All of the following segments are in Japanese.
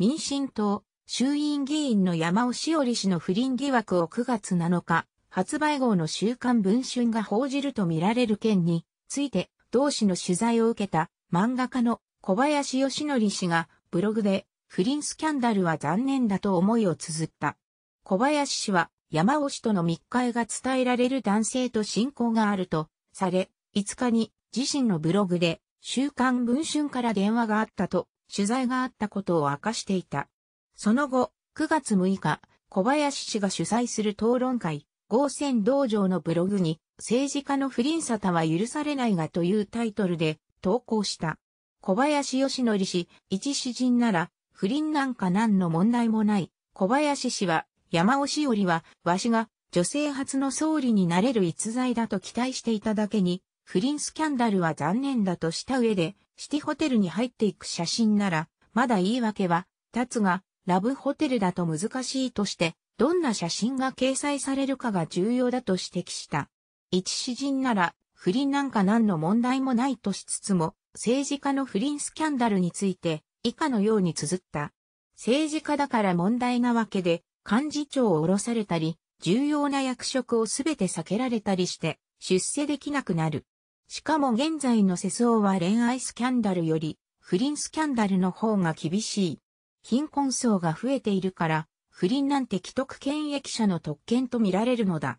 民進党、衆院議員の山尾志織氏の不倫疑惑を9月7日、発売号の週刊文春が報じると見られる件について、同氏の取材を受けた漫画家の小林義則氏がブログで不倫スキャンダルは残念だと思いを綴った。小林氏は山尾氏との密会が伝えられる男性と親交があるとされ、5日に自身のブログで週刊文春から電話があったと取材があったことを明かしていた。その後、9月6日、小林氏が主催する討論会、合戦道場のブログに、政治家の不倫沙汰は許されないがというタイトルで投稿した。小林義則氏、一詩人なら、不倫なんか何の問題もない。小林氏は、山尾氏よりは、わしが、女性初の総理になれる逸材だと期待していただけに、不倫スキャンダルは残念だとした上で、シティホテルに入っていく写真なら、まだ言い訳は、立つが、ラブホテルだと難しいとして、どんな写真が掲載されるかが重要だと指摘した。一詩人なら、不倫なんか何の問題もないとしつつも、政治家の不倫スキャンダルについて、以下のように綴った。政治家だから問題なわけで、幹事長を降ろされたり、重要な役職をすべて避けられたりして、出世できなくなる。しかも現在の世相は恋愛スキャンダルより不倫スキャンダルの方が厳しい。貧困層が増えているから、不倫なんて既得権益者の特権と見られるのだ。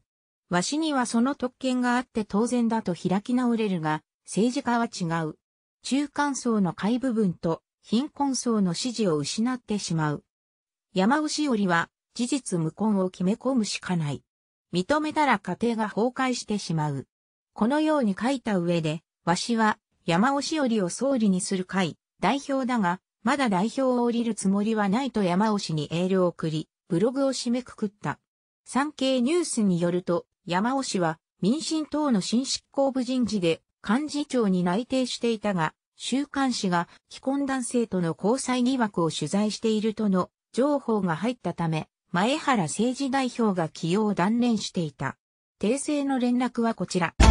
わしにはその特権があって当然だと開き直れるが、政治家は違う。中間層の下部分と貧困層の支持を失ってしまう。山牛しりは事実無根を決め込むしかない。認めたら家庭が崩壊してしまう。このように書いた上で、わしは山尾しよりを総理にする会、代表だが、まだ代表を降りるつもりはないと山尾氏にエールを送り、ブログを締めくくった。産経ニュースによると、山尾氏は民進党の新執行部人事で幹事長に内定していたが、週刊誌が既婚男性との交際疑惑を取材しているとの情報が入ったため、前原政治代表が起用を断念していた。訂正の連絡はこちら。